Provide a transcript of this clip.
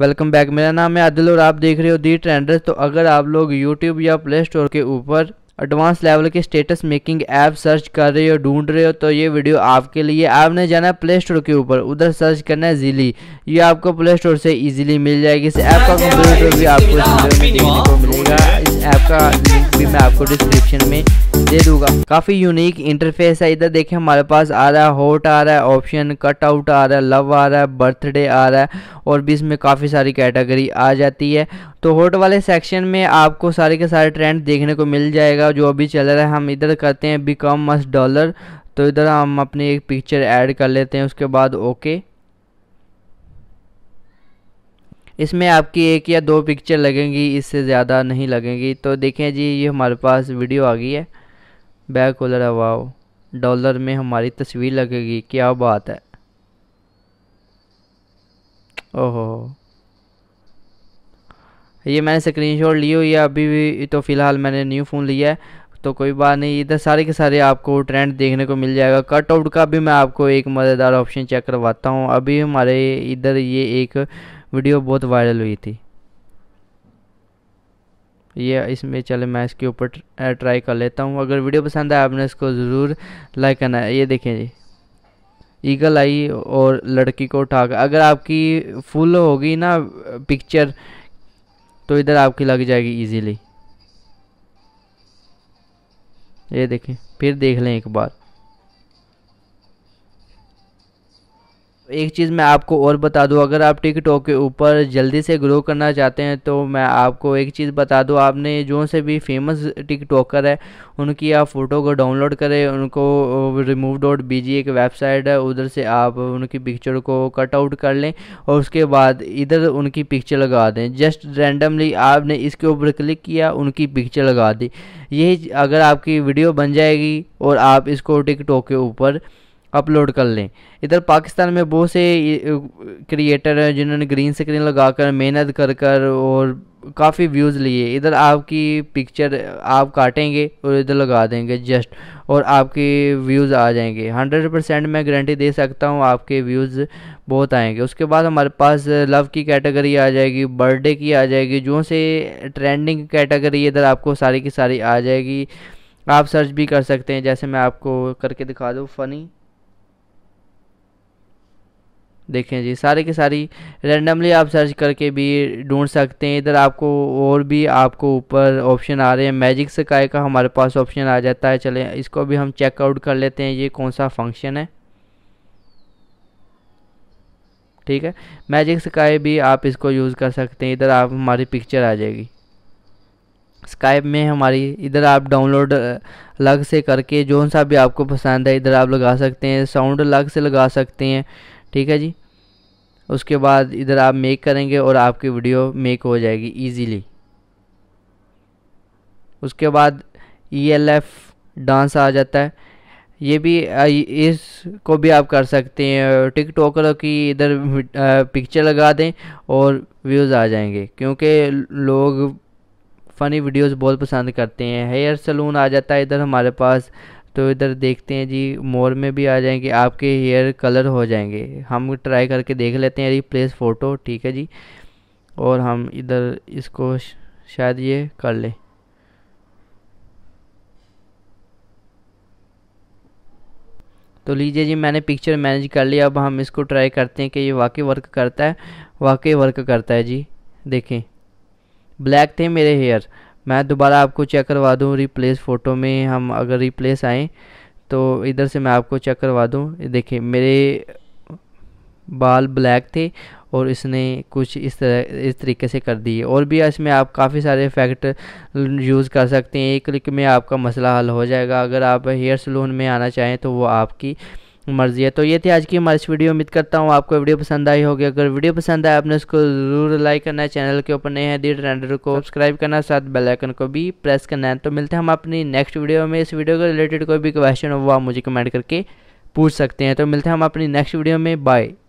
welcome back मेरा नाम है आदिल और आप देख रहे हो दी ट्रेंडर्स तो अगर आप लोग यूट्यूब या प्ले स्टोर के ऊपर एडवांस लेवल के स्टेटस मेकिंग ऐप सर्च कर रहे हो ढूंढ रहे हो तो ये वीडियो आपके लिए आपने जाना है प्ले स्टोर के ऊपर उधर सर्च करना है जिली ये आपको प्ले स्टोर से इजीली मिल जाएगी इस ऐप का कंप्यूटर भी आपको मिलेगा इस ऐप का लिंक भी मैं आपको डिस्क्रिप्शन में दे दूंगा काफ़ी यूनिक इंटरफेस है इधर देखें हमारे पास आ रहा है हॉट आ रहा है ऑप्शन कट आउट आ रहा है लव आ रहा है बर्थडे आ रहा है और भी इसमें काफ़ी सारी कैटेगरी आ जाती है तो होट वाले सेक्शन में आपको सारे के सारे ट्रेंड देखने को मिल जाएगा जो अभी चल रहा है हम इधर करते हैं बिकम मस्ट डॉलर तो इधर हम अपनी एक पिक्चर ऐड कर लेते हैं उसके बाद ओके इसमें आपकी एक या दो पिक्चर लगेंगी इससे ज़्यादा नहीं लगेंगी तो देखें जी ये हमारे पास वीडियो आ गई है बैक होलर अवाओ डॉलर में हमारी तस्वीर लगेगी क्या बात है ओहो ये मैंने स्क्रीनशॉट ली हुई है अभी भी तो फ़िलहाल मैंने न्यू फ़ोन लिया है तो कोई बात नहीं इधर सारे के सारे आपको ट्रेंड देखने को मिल जाएगा कट आउट का भी मैं आपको एक मज़ेदार ऑप्शन चेक करवाता हूँ अभी हमारे इधर ये एक वीडियो बहुत वायरल हुई थी ये इसमें चले मैं इसके ऊपर ट्राई कर लेता हूँ अगर वीडियो पसंद आए आपने इसको ज़रूर लाइक करना है ये देखें जी ईगल आई और लड़की को उठा अगर आपकी फुल होगी ना पिक्चर तो इधर आपकी लग जाएगी इजीली ये देखें फिर देख लें एक बार एक चीज़ मैं आपको और बता दूं अगर आप टिकटॉक के ऊपर जल्दी से ग्रो करना चाहते हैं तो मैं आपको एक चीज़ बता दूं आपने जो से भी फेमस टिकटॉकर है उनकी आप फ़ोटो को डाउनलोड करें उनको रिमूव डॉट बी एक वेबसाइट है उधर से आप उनकी पिक्चर को कट आउट कर लें और उसके बाद इधर उनकी पिक्चर लगा दें जस्ट रैंडमली आपने इसके ऊपर क्लिक किया उनकी पिक्चर लगा दी यही अगर आपकी वीडियो बन जाएगी और आप इसको टिकटॉक के ऊपर अपलोड कर लें इधर पाकिस्तान में बहुत से क्रिएटर हैं जिन्होंने ग्रीन स्क्रीन लगाकर मेहनत कर कर और काफ़ी व्यूज़ लिए इधर आपकी पिक्चर आप काटेंगे और इधर लगा देंगे जस्ट और आपके व्यूज़ आ जाएंगे हंड्रेड परसेंट मैं गारंटी दे सकता हूँ आपके व्यूज़ बहुत आएंगे उसके बाद हमारे पास लव की कैटेगरी आ जाएगी बर्थडे की आ जाएगी जो से ट्रेंडिंग कैटेगरी इधर आपको सारी की सारी आ जाएगी आप सर्च भी कर सकते हैं जैसे मैं आपको करके दिखा दूँ फ़नी देखें जी सारे की सारी रैंडमली आप सर्च करके भी ढूंढ सकते हैं इधर आपको और भी आपको ऊपर ऑप्शन आ रहे हैं मैजिक स्काई का हमारे पास ऑप्शन आ जाता है चले इसको भी हम चेकआउट कर लेते हैं ये कौन सा फंक्शन है ठीक है मैजिक स्काई भी आप इसको यूज़ कर सकते हैं इधर आप हमारी पिक्चर आ जाएगी स्काइप में हमारी इधर आप डाउनलोड अलग से करके जो सा भी आपको पसंद है इधर आप लगा सकते हैं साउंड अलग से लगा सकते हैं ठीक है जी उसके बाद इधर आप मेक करेंगे और आपकी वीडियो मेक हो जाएगी इजीली उसके बाद ई एल एफ डांस आ जाता है ये भी इस को भी आप कर सकते हैं टिक टॉकर की इधर पिक्चर लगा दें और व्यूज़ आ जाएंगे क्योंकि लोग फ़नी वीडियोस बहुत पसंद करते हैं हेयर सलून आ जाता है इधर हमारे पास तो इधर देखते हैं जी मोर में भी आ जाएंगे आपके हेयर कलर हो जाएंगे हम ट्राई करके देख लेते हैं रिप्लेस फ़ोटो ठीक है जी और हम इधर इसको शायद ये कर लें तो लीजिए जी मैंने पिक्चर मैनेज कर लिया अब हम इसको ट्राई करते हैं कि ये वाकई वर्क करता है वाकई वर्क करता है जी देखें ब्लैक थे मेरे हेयर मैं दोबारा आपको चेक करवा दूँ रिप्लेस फ़ोटो में हम अगर रिप्लेस आएँ तो इधर से मैं आपको चेक करवा दूँ देखिए मेरे बाल ब्लैक थे और इसने कुछ इस तरह इस तरीके से कर दिए और भी इसमें आप काफ़ी सारे इफ़ेक्ट यूज़ कर सकते हैं एक क्लिक में आपका मसला हल हो जाएगा अगर आप हेयर सलून में आना चाहें तो वो आपकी मर्जी है तो ये थी आज की हमारी इस वीडियो उम्मीद करता हूँ आपको वीडियो पसंद आई होगी अगर वीडियो पसंद आए आपने उसको जरूर लाइक करना है चैनल के ऊपर नए हैं दी ट्रेंडर को सब्सक्राइब करना साथ बेल आइकन को भी प्रेस करना है तो मिलते हैं हम अपनी नेक्स्ट वीडियो में इस वीडियो के रिलेटेड कोई भी क्वेश्चन हो वो आप मुझे कमेंट करके पूछ सकते हैं तो मिलते हैं हम अपनी नेक्स्ट वीडियो में बाय